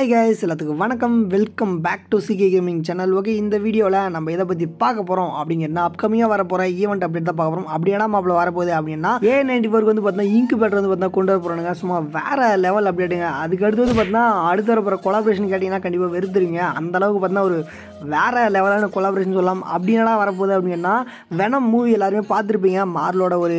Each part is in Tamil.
ஹாய் கைஸ் எல்லாத்துக்கும் வணக்கம் welcome back to C K gaming channel okay இந்த வீடியோவில் நம்ம இதை பற்றி பார்க்க போகிறோம் அப்படிங்கிறனா அப்கமிங்காக வர போகிற ஈவெண்ட் அப்படி தான் பார்க்க போகிறோம் அப்படின்னா மாப்பிள வரப்போகுது அப்படின்னா ஏ நைன்டி ஃபோருக்கு வந்து பார்த்தீங்கன்னா இன்குபேட்டர் வந்து பார்த்தீங்கன்னா கொண்டு வர போகிறாங்க சும்மா வேறு லெவல் அப்டேட்டுங்க அதுக்கு அடுத்து வந்து பார்த்தீங்கன்னா அடுத்த வர போகிற கொலாபரேஷன் கேட்டிங்கன்னா கண்டிப்பாக வெறுத்துருங்க அந்தளவுக்கு பார்த்தீங்கன்னா ஒரு வேறு லெவலான கொலாபரேஷன் சொல்லலாம் அப்படின்னா வரப்போகுது அப்படின்னா வெனம் மூவி எல்லாருமே பார்த்துருப்பீங்க மார்லோட ஒரு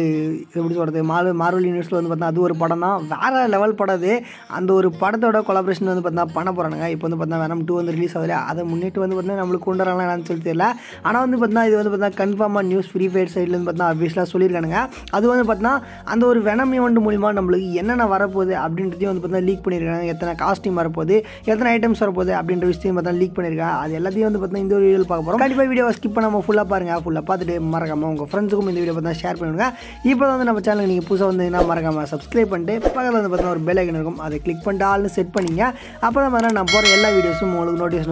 எப்படி சொல்கிறது மார்வல் மார்வல் யூனிவர்ஸில் வந்து பார்த்தீங்கன்னா அது ஒரு படம் தான் வேறு லெவல் படம் அது அந்த ஒரு படத்தோட கொலாபரேஷன் வந்து பார்த்தீங்கன்னா பண்ண போகிறானுங்க இப்போ வந்து பார்த்தீங்கன்னா வேணாம் டூ வந்து ரிலீஸ் ஆகுதுல அதை முன்னிட்டு வந்து பார்த்தீங்கன்னா நம்மளுக்கு கொண்டு வரலாம் என்னன்னு சொல்லி தெரியல ஆனால் வந்து பார்த்தீங்கன்னா இது வந்து பார்த்தீங்கன்னா கன்ஃபார்மாக நியூஸ் ஃப்ரீ ஃபயர் சைட்லேருந்து பார்த்தீங்கன்னா அப்வியஸ்லாக சொல்லியிருக்கானுங்க அது வந்து பார்த்தீங்கன்னா அந்த ஒரு வெனம் ஈவெண்ட் மூலிமா நம்மளுக்கு என்னென்ன வரப்போகுது அப்படின்றதையும் வந்து பார்த்தீங்கன்னா லீக் பண்ணியிருக்காங்க எத்தனை காஸ்டியூம் வரப்போகுது எத்தனை ஐட்டம்ஸ் வரப்போகுது அப்படின்ற விஷயத்தையும் பார்த்தீங்கன்னா லீக் பண்ணியிருக்காங்க அது எல்லாத்தையும் வந்து பார்த்தீங்கன்னா இந்த ஒரு வீடியோ பார்க்க போகிறோம் கண்டிப்பாக வீடியோ ஸ்கிப் பண்ணாமல் ஃபுல்லாக பாருங்கள் ஃபுல்லாக பார்த்துட்டு மறக்காமல் உங்கள் ஃப்ரெண்ட்ஸுக்கும் இந்த வீடியோ பார்த்தீங்கன்னா ஷேர் பண்ணிவிடுங்க இப்போ வந்து நம்ம சேனலுக்கு நீங்கள் புதுசாக வந்தீங்கன்னா மறக்காமல் சப்ஸ்கிரைப் பண்ணிட்டு பக்கத்தில் வந்து பார்த்தீங்கன்னா ஒரு பெல் ஐக்கன் இருக்கும் அதை கிளிக் பண்ணிட்டு ஆள்னு செட் பண்ணிங்க அப்புறம் அப்போ வேணால் நான் போகிற எல்லா வீடியோஸும் உங்களுக்கு நோட்டீஸ்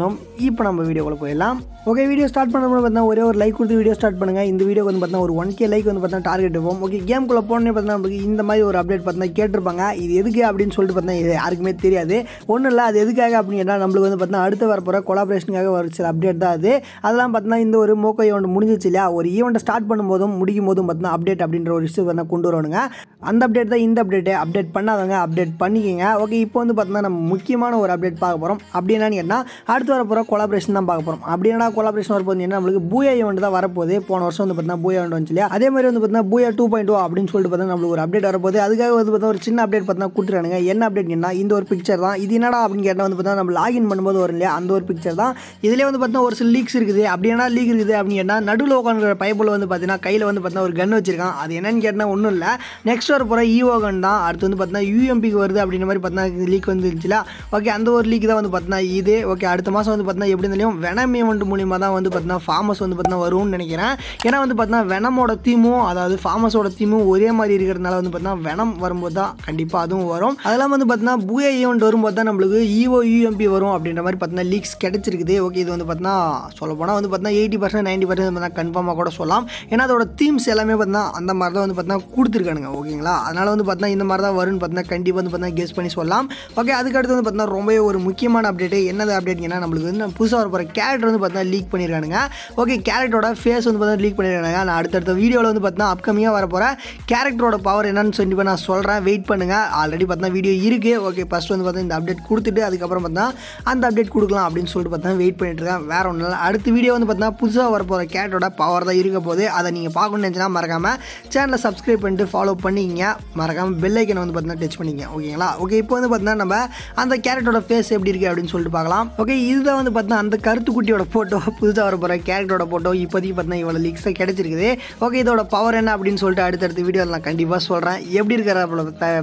இப்போ நம்ம வீடியோக்குள்ள போயிடலாம் ஓகே வீடியோ ஸ்டார்ட் பண்ணும்போது பார்த்தீங்கன்னா ஒரே ஒரு லைக் கொடுத்து வீடியோ ஸ்டார்ட் பண்ணுங்கள் இந்த வீடியோக்கு வந்து பார்த்தீங்கன்னா ஒரு ஒன் கே லைக் வந்து பார்த்தீங்கன்னா டார்கெட் இருப்போம் ஓகே குள்ளே போனே பார்த்தீங்கன்னா நமக்கு இந்த மாதிரி ஒரு அப்டேட் பார்த்தீங்கன்னா கேட்டிருப்பாங்க இது எதுக்கு அப்படின்னு சொல்லிட்டு பார்த்தீங்கன்னா இது யாருக்குமே தெரியாது ஒன்றும் இல்லை அது எதுக்காக அப்படின்னா நம்மளுக்கு வந்து பார்த்தீங்கன்னா அடுத்து வரப்போ கொலாபரேஷனுக்காக ஒரு சில அப்டேட் தான் அது அதெல்லாம் பார்த்தீங்கன்னா இந்த ஒரு மோக்கோ ஈவெண்ட் முடிஞ்சிச்சு இல்லையா ஒரு ஈவெண்ட்டை ஸ்டார்ட் பண்ணும்போதும் முடிக்கும் போதும் பார்த்தீங்கன்னா அப்டேட் அப்படின்ற ஒரு இஷ்யூ பார்த்தீங்கன்னா கொண்டு வரணுங்க அந்த அப்டேட் தான் இந்த அப்டேட்டு அப்டேட் பண்ணாதவங்க அப்டேட் பண்ணிக்கோங்க ஓகே இப்போ வந்து பார்த்தீங்கன்னா நம்ம முக்கியமான ஒரு அப்டேட் பார்க்க போகிறோம் அப்படி என்னன்னு கேட்டால் அடுத்து வர போகிற கொலாபரேஷன் தான் பார்க்க போகிறோம் அப்படி என்ன கொலாபரேஷன் வரப்போகுது என்ன நம்மளுக்கு பூயா ஈவெண்ட் தான் வரப்போகுது போன வருஷம் வந்து பார்த்தீங்கன்னா பூயா வந்து இல்லையா அதே மாதிரி வந்து பார்த்தீங்கன்னா பூயா டூ பாயிண்ட் டூ oh அப்படின்னு சொல்லிட்டு பார்த்தீங்கன்னா நம்மளுக்கு ஒரு அப்டேட் வரப்போகுது அதுக்காக வந்து பார்த்தீங்கன்னா ஒரு சின்ன அப்டேட் பார்த்தீங்கன்னா கொடுத்துருக்கானுங்க என்ன அப்டேட் என்ன இந்த ஒரு பிக்சர் தான் இது என்னடா அப்படின்னு கேட்டால் வந்து பார்த்தீங்கன்னா நம்ம லாகின் பண்ணும்போது வரும் இல்லையா அந்த ஒரு பிக்சர் தான் இதிலே வந்து பார்த்தீங்கன்னா ஒரு சில லீக்ஸ் இருக்குது அப்படி என்ன லீக் இருக்குது அப்படின்னு கேட்டால் நடுவில் உட்காந்துக்கிற பைப்பில் வந்து பார்த்தீங்கன்னா கையில் வந்து பார்த்தீங்கன்னா ஒரு கன் வச்சிருக்கான் அது என்னன்னு கேட்டால் ஒன்றும் இல்லை நெக்ஸ்ட் வர போகிற ஈவோ கன் தான் அடுத்து வந்து பார்த்தீங்கன்னா யூஎம்பிக்கு வருது அப்படின்ற மாதிரி பார்த்தீங்கன்னா லீக் வந்துருச்சுல ஓகே அந்த ஒரு லீக் தான் வந்து பார்த்தீங்கன்னா இதே ஓகே அடுத்த மாதம் வந்து பார்த்தீங்கன்னா எப்படி இருந்தாலும் வெனம் ஈவெண்ட் மூலியமாக தான் வந்து பார்த்தீங்கன்னா ஃபார்மஸ் வந்து பார்த்தீங்கன்னா வரும்னு நினைக்கிறேன் ஏன்னா வந்து பார்த்தீங்கன்னா வெனமோட தீமும் அதாவது ஃபார்மஸோட தீமும் ஒரே மாதிரி இருக்கிறதுனால வந்து பார்த்தீங்கன்னா வெனம் வரும்போது தான் கண்டிப்பாக அதுவும் வரும் அதெல்லாம் வந்து பார்த்தீங்கன்னா பூஏ ஈவெண்ட் வரும்போது தான் நம்மளுக்கு இஓ யூஎம்பி வரும் அப்படின்ற மாதிரி பார்த்தீங்கன்னா லீக்ஸ் கிடைச்சிருக்குது ஓகே இது வந்து பார்த்தீங்கன்னா சொல்ல போனால் வந்து பார்த்தீங்கன்னா எயிட்டி பர்சன்ட் நைன்ட்டி பர்சன்ட் கன்ஃபார்மாக கூட சொல்லலாம் ஏன்னா அதோட தீம்ஸ் எல்லாமே பார்த்தீங்கன்னா அந்த மாதிரி தான் வந்து பார்த்தீங்கன்னா கொடுத்துருக்கானுங்க ஓகேங்களா அதனால் வந்து பார்த்தீங்கன்னா இந்த மாதிரி தான் வரும்னு பார்த்தீங்கன்னா கண்டிப்பாக வந்து பார்த்தீங்கன்னா கெஸ் பண்ணி சொல்லலாம் ஓகே அதுக்கடுத்து வந்து பார்த்தீங்கன்னா ரொம்பவே ரொம்பவே ஒரு முக்கியமான அப்டேட்டு என்னது அப்டேட்னா நம்மளுக்கு வந்து புதுசாக வர போகிற கேரக்டர் வந்து பார்த்தா லீக் பண்ணியிருக்கானுங்க ஓகே கேரக்டரோட ஃபேஸ் வந்து பார்த்தீங்கன்னா லீக் பண்ணியிருக்காங்க நான் அடுத்தடுத்த வீடியோவில் வந்து பார்த்தா அப்கமிங்காக வர போகிற கேரக்டரோட பவர் என்னன்னு சொல்லி நான் சொல்கிறேன் வெயிட் பண்ணுங்கள் ஆல்ரெடி பார்த்தீங்கன்னா வீடியோ இருக்குது ஓகே ஃபஸ்ட் வந்து பார்த்தீங்கன்னா இந்த அப்டேட் கொடுத்துட்டு அதுக்கப்புறம் பார்த்தா அந்த அப்டேட் கொடுக்கலாம் அப்படின்னு சொல்லிட்டு பார்த்தா வெயிட் பண்ணிட்டு இருக்கேன் வேறு ஒன்றும் இல்லை அடுத்த வீடியோ வந்து பார்த்தா புதுசாக வர போகிற கேரட்டோட பவர் தான் இருக்க போது அதை நீங்கள் பார்க்கணும்னு நினச்சினா மறக்காமல் சேனலை சப்ஸ்கிரைப் பண்ணிட்டு ஃபாலோ பண்ணிக்கிங்க மறக்காமல் பெல்லைக்கனை வந்து பார்த்தீங்கன்னா டச் பண்ணிக்கங்க ஓகேங்களா ஓகே இப்போ வந்து பார்த்தீங்கன்னா நம்ம அந்த கேரக்டரோட ஃபேஸ் எப்படி இருக்குது அப்படின்னு சொல்லிட்டு பார்க்கலாம் ஓகே இதுதான் வந்து பார்த்தீங்கன்னா அந்த குட்டியோட ஃபோட்டோ புதுசாக வர போகிற கேரக்டரோட ஃபோட்டோ இப்போதைக்கு பார்த்தீங்கன்னா இவ்வளோ லீக்ஸாக கிடச்சிருக்குது ஓகே இதோட பவர் என்ன அப்படின்னு சொல்லிட்டு அடுத்தடுத்து வீடியோவில் நான் கண்டிப்பாக சொல்கிறேன் எப்படி இருக்கிற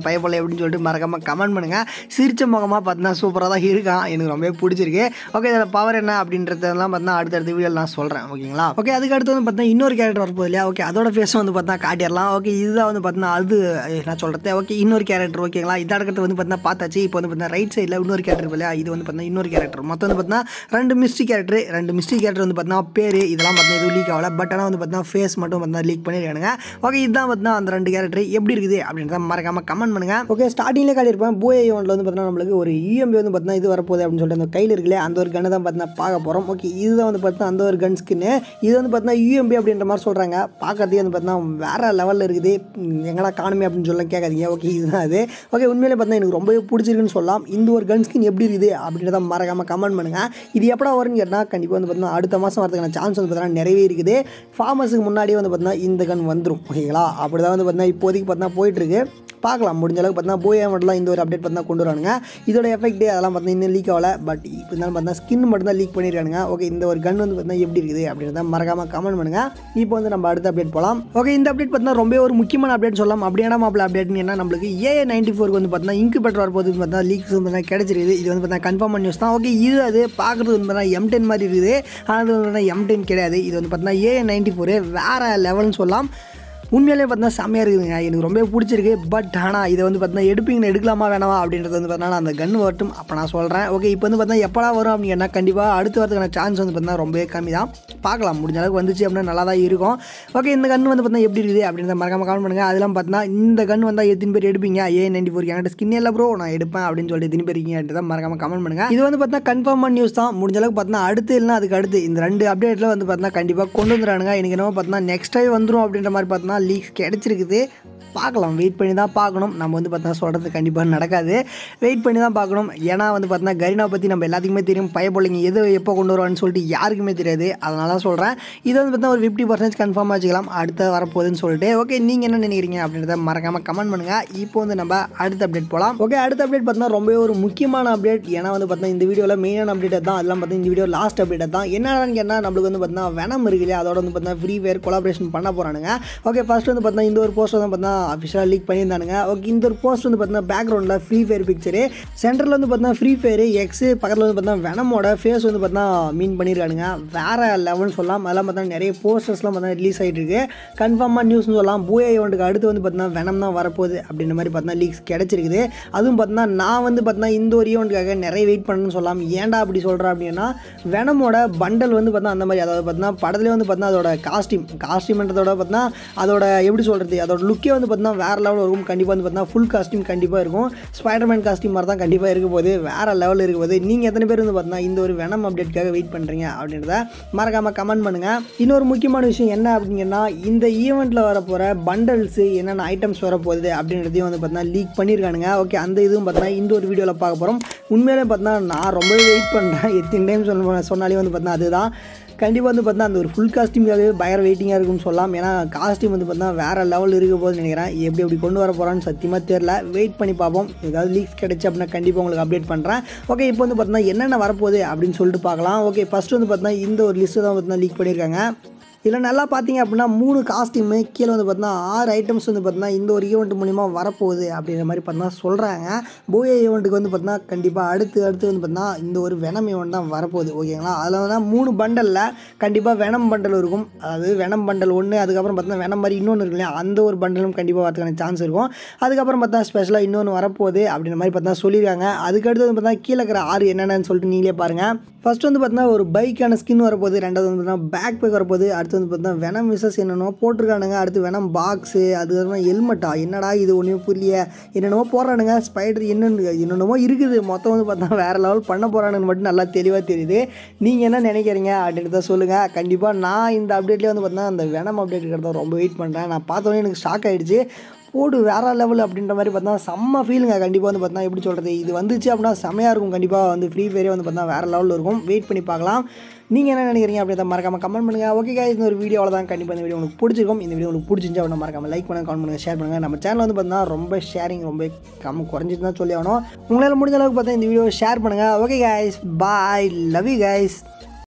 பயப்போல் எப்படின்னு சொல்லிட்டு மறக்காமல் கமெண்ட் பண்ணுங்கள் சிரிச்ச முகமாக பார்த்தீங்கன்னா சூப்பராக தான் இருக்கான் எனக்கு ரொம்பவே பிடிச்சிருக்கு ஓகே இதோட பவர் என்ன அப்படின்றதெல்லாம் பார்த்தீங்கன்னா அடுத்தடுத்த வீடியோவில் நான் சொல்கிறேன் ஓகேங்களா ஓகே அதுக்கு அடுத்து வந்து பார்த்தீங்கன்னா இன்னொரு கேரக்டர் வரப்போது இல்லையா ஓகே அதோட ஃபேஸும் வந்து பார்த்தா காட்டிடலாம் ஓகே இதுதான் வந்து பார்த்தீங்கன்னா அது நான் சொல்கிறேன் ஓகே இன்னொரு கேரக்டர் ஓகேங்களா இடத்துல வந்து பார்த்தீங்கன்னா பார்த்தாச்சு இப்போ வந்து பார்த்தீங்கன்னா ரைட் சைடில் இன்னொரு கேரக்டர் இல்லையா இது வந்து பார்த்தீங்கன்னா இன்னொரு கேரக்டர் மொத்தம் வந்து பார்த்தீங்கன்னா ரெண்டு மிஸ்ட்ரி கேரக்டர் ரெண்டு மிஸ்ட்ரி கேரக்டர் வந்து பார்த்தீங்கன்னா பேர் இதெல்லாம் பார்த்தீங்கன்னா எதுவும் லீக் ஆகல பட் ஆனால் வந்து பார்த்தீங்கன்னா ஃபேஸ் மட்டும் பார்த்தீங்கன்னா லீக் பண்ணியிருக்கானுங்க ஓகே இதுதான் பார்த்தீங்கன்னா அந்த ரெண்டு கேரக்டர் எப்படி இருக்குது அப்படின்றத மறக்காமல் கமெண்ட் பண்ணுங்கள் ஓகே ஸ்டார்டிங்லேயே காட்டியிருப்பேன் பூஏ ஒன்றில் வந்து பார்த்தீங்கன்னா நம்மளுக்கு ஒரு இஎம்பி வந்து பார்த்தீங்கன்னா இது வரப்போகுது அப்படின்னு சொல்லிட்டு அந்த கையில் இருக்குல்ல அந்த ஒரு கண்ணை தான் பார்த்தீங்கன்னா பார்க்க போகிறோம் ஓகே இதுதான் வந்து பார்த்தீங்கன்னா அந்த ஒரு கன் ஸ்கின்னு இது வந்து பார்த்தீங்கன்னா யூஎம்பி அப்படின்ற மாதிரி சொல்கிறாங்க பார்க்கறதே வந்து பார்த்தீங்கன்னா வேறு லெவலில் இருக்குது எங்கடா காணுமே அப்படின்னு சொல்லலாம் கேட்காதீங்க ஓகே இதுதான் அது ஓகே உண்மையிலே பார்த்தீங்கன்னா எனக்கு ரொம்பவே பிடிச்சிருக்குன்னு சொல்லலாம் இந்த ஒரு கன் ஸ்கின் எப்படி இருக்குது அப்படின்றத மறக்காமல் கமெண்ட் பண்ணுங்கள் இது எப்படா வரும்னு கேட்டால் கண்டிப்பாக வந்து பார்த்தீங்கன்னா அடுத்த மாதம் வரதுக்கான சான்ஸ் வந்து பார்த்தீங்கன்னா நிறையவே இருக்குது ஃபார்மர்ஸுக்கு முன்னாடியே வந்து பார்த்தீங்கன்னா இந்த கன் வந்துடும் ஓகேங்களா அப்படி தான் வந்து பார்த்தீங்கன்னா இப்போதைக்கு பார்த்தீங்கன்னா போயிட்டுருக்கு பார்க்கலாம் முடிஞ்ச அளவுக்கு பார்த்தீங்கன்னா போய் மட்டும் இந்த ஒரு அப்டேட் பார்த்தீங்கன்னா கொண்டு வரானுங்க இதோட எஃபெக்ட் அதெல்லாம் பார்த்தீங்கன்னா இன்னும் லீக் ஆகலை பட் இப்போ இருந்தாலும் பார்த்தீங்கன்னா ஸ்கின் மட்டும் தான் லீக் பண்ணியிருக்கானுங்க ஓகே இந்த ஒரு கன் வந்து பார்த்தீங்கன்னா எப்படி இருக்குது அப்படின்றத மறக்காமல் கமெண்ட் பண்ணுங்க இப்போ வந்து நம்ம அடுத்த அப்டேட் போகலாம் ஓகே இந்த அப்டேட் பார்த்தீங்கன்னா ரொம்ப ஒரு முக்கியமான அப்டேட் சொல்லலாம் அப்படியான மாப்பிள அப்டேட்னு என்ன நம்மளுக்கு ஏ நைன்டி ஃபோருக்கு வந்து பார்த்தீங்கன்னா இன்குபேட்டர் வரப்போது பார்த்தீங்கன்னா லீக்ஸ் வந்து கிடைச்சிருக்கு இருக்குது இது வந்து பார்த்தா கன்ஃபார்ம் நியூஸ் தான் ஓகே இது அது பார்க்குறது வந்து பார்த்தா எம் டென் மாதிரி இருக்குது ஆனால் வந்து பார்த்தா எம் டென் கிடையாது இது வந்து பார்த்தீங்கன்னா ஏ நைன்டி ஃபோரு வேறு லெவல்னு சொல்லலாம் உண்மையிலே பார்த்தீங்கன்னா செம்மையாக இருக்குதுங்க எனக்கு ரொம்ப பிடிச்சிருக்கு பட் ஆனால் இதை வந்து பார்த்தீங்கன்னா எடுப்பீங்கன்னு எடுக்கலாமா வேணாமா அப்படின்றது வந்து பார்த்தீங்கன்னா அந்த கன் வரட்டும் அப்போ நான் சொல்கிறேன் ஓகே இப்போ வந்து பார்த்தீங்கன்னா எப்படா வரும் அப்படின்னா கண்டிப்பாக அடுத்து வரதுக்கான சான்ஸ் வந்து பார்த்தீங்கன்னா ரொம்பவே கம்மி தான் பார்க்கலாம் முடிஞ்ச அளவுக்கு வந்துச்சு அப்படின்னா நல்லா தான் இருக்கும் ஓகே இந்த கன் வந்து பார்த்தீங்கன்னா எப்படி இருக்குது அப்படின்றத மறக்காம கமெண்ட் பண்ணுங்கள் அதெல்லாம் பார்த்தீங்கன்னா இந்த கன் வந்தால் எத்தனை பேர் எடுப்பீங்க ஏ நைன்டி ஃபோர் என்கிட்ட ஸ்கின் இல்லை ப்ரோ நான் எடுப்பேன் அப்படின்னு சொல்லிட்டு எத்தனை பேர் இருக்கீங்க மறக்காம கமெண்ட் பண்ணுங்கள் இது வந்து பார்த்தீங்கன்னா கன்ஃபார்மான நியூஸ் தான் முடிஞ்ச அளவுக்கு பார்த்தீங்கன்னா அடுத்து இல்லைனா அதுக்கு அடுத்து இந்த ரெண்டு அப்டேட்டில் வந்து பார்த்தீங்கன்னா கண்டிப்பாக கொண்டு வந்துடுறானுங்க எனக்கு என்னவோ பார்த்தீங்கன்னா நெக்ஸ்ட் டைம் வந்துடும் அப்படின்ற மாதிரி பார்த்தீங்கன்னா பார்த்தா லீக் கிடச்சிருக்குது பார்க்கலாம் வெயிட் பண்ணி தான் பார்க்கணும் நம்ம வந்து பார்த்தா சொல்கிறது கண்டிப்பாக நடக்காது வெயிட் பண்ணி தான் பார்க்கணும் ஏன்னா வந்து பார்த்தா கரினா பற்றி நம்ம எல்லாத்துக்குமே தெரியும் பயப்பிள்ளைங்க எது எப்போ கொண்டு வருவான்னு சொல்லிட்டு யாருக்குமே தெரியாது அதனால தான் சொல்கிறேன் இது வந்து பார்த்தா ஒரு ஃபிஃப்டி பர்சன்டேஜ் கன்ஃபார்ம் வச்சுக்கலாம் அடுத்த வரப்போகுதுன்னு சொல்லிட்டு ஓகே நீங்கள் என்ன நினைக்கிறீங்க அப்படின்றத மறக்காமல் கமெண்ட் பண்ணுங்கள் இப்போ வந்து நம்ம அடுத்த அப்டேட் போகலாம் ஓகே அடுத்த அப்டேட் பார்த்தீங்கன்னா ரொம்பவே ஒரு முக்கியமான அப்டேட் ஏன்னா வந்து பார்த்தீங்கன்னா இந்த வீடியோவில் மெயினான அப்டேட் தான் அதெல்லாம் பார்த்தீங்கன்னா இந்த வீடியோ லாஸ்ட் அப்டேட் தான் என்னன்னு கேட்டால் நம்மளுக்கு வந்து பார்த்தீங்கன்னா வெனம் இருக்கு இல்லையா அதோட வந்து பார்த்தீங்கன்னா ஃப்ரீ ஃபயர் கொலாபரேஷன் பண்ண போகிறானுங்க ஓகே ஃபஸ்ட் வந்து பார்த்தீங்கன்னா இந்த ஒரு போஸ்டர் வந்து பார்த்தீங்கன்னா அஃபிஷியலாக லீக் பண்ணியிருந்தானுங்க ஓகே இந்த ஒரு போஸ்ட் வந்து பார்த்தீங்கன்னா பேக்ரவுண்டில் ஃப்ரீ ஃபயர் பிக்சரு சென்டரில் வந்து பார்த்தினா ஃப்ரீ ஃபயர் எக்ஸ் பக்கத்தில் வந்து பார்த்தா வெனமோட ஃபேஸ் வந்து பார்த்தினா மீன் பண்ணியிருக்கானுங்க வேறு லெவல்னு சொல்லலாம் அதெல்லாம் பார்த்தா நிறைய போஸ்டர்ஸ்லாம் பார்த்தீங்கன்னா ரிலீஸ் ஆகிட்டு இருக்கு கன்ஃபார்மாக நியூஸ்னு சொல்லலாம் பூஏ ஈவெண்ட்டுக்கு அடுத்து வந்து பார்த்தீங்கன்னா வெனம் தான் வரப்போகுது அப்படின்ற மாதிரி பார்த்தீங்கன்னா லீக்ஸ் கிடச்சிருக்குது அதுவும் பார்த்தீங்கன்னா நான் வந்து பார்த்தினா இந்த ஒரு ஈவெண்ட்டுக்காக நிறைய வெயிட் பண்ணணும்னு சொல்லலாம் ஏன்டா அப்படி சொல்கிறேன் அப்படின்னா வெனமோட பண்டல் வந்து பார்த்தீங்கன்னா அந்த மாதிரி அதாவது பார்த்தீங்கன்னா படத்துலேயே வந்து பார்த்தினா அதோட காஸ்டியூம் காஸ்டியூம்ன்றதோட பார்த்தினா அதோட அதோட எப்படி சொல்கிறது அதோட லுக்கே வந்து பார்த்தீங்கன்னா வேறு லெவல் இருக்கும் கண்டிப்பாக வந்து பார்த்தீங்கன்னா ஃபுல் காஸ்டியூம் கண்டிப்பாக இருக்கும் ஸ்பைடர்மேன் காஸ்டியூம் மாதிரி தான் கண்டிப்பாக இருக்க போது வேறு லெவல் இருக்க போது நீங்கள் எத்தனை பேர் வந்து பார்த்தீங்கன்னா இந்த ஒரு வெனம் அப்டேட்காக வெயிட் பண்ணுறீங்க அப்படின்றத மறக்காமல் கமெண்ட் பண்ணுங்கள் இன்னொரு முக்கியமான விஷயம் என்ன அப்படிங்கன்னா இந்த ஈவெண்ட்டில் வரப்போகிற பண்டல்ஸு என்னென்ன ஐட்டம்ஸ் வரப்போகுது அப்படின்றதையும் வந்து பார்த்தீங்கன்னா லீக் பண்ணியிருக்கானுங்க ஓகே அந்த இதுவும் பார்த்தீங்கன்னா இந்த ஒரு வீடியோவில் பார்க்க போகிறோம் உண்மையிலே பார்த்தீங்கன்னா நான் ரொம்பவே வெயிட் பண்ணுறேன் எத்தனை டைம் சொன்ன சொன்னாலே வந்து பார்த்தீங்கன்னா அதுதான் கண்டிப்பாக வந்து பார்த்தா அந்த ஒரு ஃபுல் காஸ்டியூம்காகவே பயங்கர வெயிட்டிங்காக இருக்கும்னு சொல்லலாம் ஏன்னா காஸ்டியூம் வந்து பார்த்தா வேறு லெவல் இருக்க போதுன்னு நினைக்கிறேன் எப்படி எப்படி கொண்டு வர போகிறான்னு சத்தியமாக தெரில வெயிட் பண்ணி பார்ப்போம் ஏதாவது லீக்ஸ் கிடச்சி அப்படின்னா கண்டிப்பாக உங்களுக்கு அப்டேட் பண்ணுறேன் ஓகே இப்போ வந்து பார்த்தீங்கன்னா என்னென்ன வரப்போகுது அப்படின்னு சொல்லிட்டு பார்க்கலாம் ஓகே ஃபஸ்ட்டு வந்து பார்த்தீங்கன்னா இந்த ஒரு லிஸ்ட்டு தான் பார்த்தீங்கன்னா லீக் பண்ணியிருக்காங்க இதில் நல்லா பார்த்தீங்க அப்படின்னா மூணு காஸ்டியூமு கீழே வந்து பார்த்தீங்கன்னா ஆறு ஐட்டம்ஸ் வந்து பார்த்தீங்கன்னா இந்த ஒரு ஈவெண்ட் மூலிமா வரப்போகுது அப்படிங்கிற மாதிரி பார்த்தீங்கன்னா சொல்கிறாங்க பூய ஈவெண்ட்டுக்கு வந்து பார்த்தீங்கன்னா கண்டிப்பாக அடுத்து அடுத்து வந்து பார்த்தீங்கன்னா இந்த ஒரு வெனம் ஈவெண்ட் தான் வரப்போகுது ஓகேங்களா அதில் வந்து மூணு பண்டலில் கண்டிப்பாக வெனம் பண்டல் இருக்கும் அதாவது வெனம் பண்டல் ஒன்று அதுக்கப்புறம் பார்த்தீங்கன்னா வெனம் மாதிரி இன்னொன்று இருக்கு இல்லையா அந்த ஒரு பண்டலும் கண்டிப்பாக வரதுக்கான சான்ஸ் இருக்கும் அதுக்கப்புறம் பார்த்தா ஸ்பெஷலாக இன்னொன்று வரப்போகுது அப்படின்ற மாதிரி பார்த்தீங்கன்னா சொல்லியிருக்காங்க அதுக்கடுத்து வந்து பார்த்தீங்கன்னா கீழே இருக்கிற ஆறு என்னென்னு சொல்லிட்டு நீங்களே பாருங்கள் ஃபஸ்ட் வந்து பார்த்தீங்கன்னா ஒரு பைக்கான ஸ்கின் வரப்போகுது ரெண்டாவது வந்து பார்த்தீங்கன்னா பேக் பேக் வரப்போகுது அடுத்து வந்து பார்த்தீங்கன்னா வெனம் விசஸ் என்னென்னோ போட்டிருக்கானுங்க அடுத்து வெனம் பாக்ஸு அதுக்கப்புறம் ஹெல்மெட்டா என்னடா இது ஒன்றுமே புரிய என்னென்னமோ போடுறானுங்க ஸ்பைடர் என்னென்னு என்னென்னமோ இருக்குது மொத்தம் வந்து பார்த்தா வேறு லெவல் பண்ண போகிறானுன்னு மட்டும் நல்லா தெளிவாக தெரியுது நீங்கள் என்ன நினைக்கிறீங்க தான் சொல்லுங்கள் கண்டிப்பாக நான் இந்த அப்டேட்லேயே வந்து பார்த்தீங்கன்னா அந்த வெனம் அப்டேட் இருக்கிறத ரொம்ப வெயிட் பண்ணுறேன் நான் பார்த்தோன்னே எனக்கு ஷாக் ஆகிடுச்சு போடு வேறு லெவல் அப்படின்ற மாதிரி பார்த்தா செம்ம ஃபீலுங்க கண்டிப்பாக வந்து பார்த்தா எப்படி சொல்கிறது இது வந்துச்சு அப்படின்னா செம்மையாக இருக்கும் கண்டிப்பாக வந்து ஃப்ரீ ஃபயரே வந்து பார்த்தா வேற லெவலில் இருக்கும் வெயிட் பண்ணி பார்க்கலாம் நீங்கள் என்ன நினைக்கிறீங்க தான் மறக்காமல் கமெண்ட் பண்ணுங்கள் ஓகே காய் இந்த ஒரு வீடியோவில் தான் கண்டிப்பாக இந்த வீடியோ உங்களுக்கு பிடிச்சிருக்கும் இந்த வீடியோ உங்களுக்கு பிடிச்சிருந்தா அப்படின்னா மறக்காமல் லைக் பண்ணுங்கள் கமெண்ட் பண்ணுங்கள் ஷேர் பண்ணுங்கள் நம்ம சேனல் வந்து பார்த்தீங்கன்னா ரொம்ப ஷேரிங் ரொம்ப கம்மி குறைஞ்சிட்டு தான் சொல்லி ஆகணும் உங்களால் முடிஞ்ச அளவுக்கு பார்த்தா இந்த வீடியோ ஷேர் பண்ணுங்கள் okay guys bye love you guys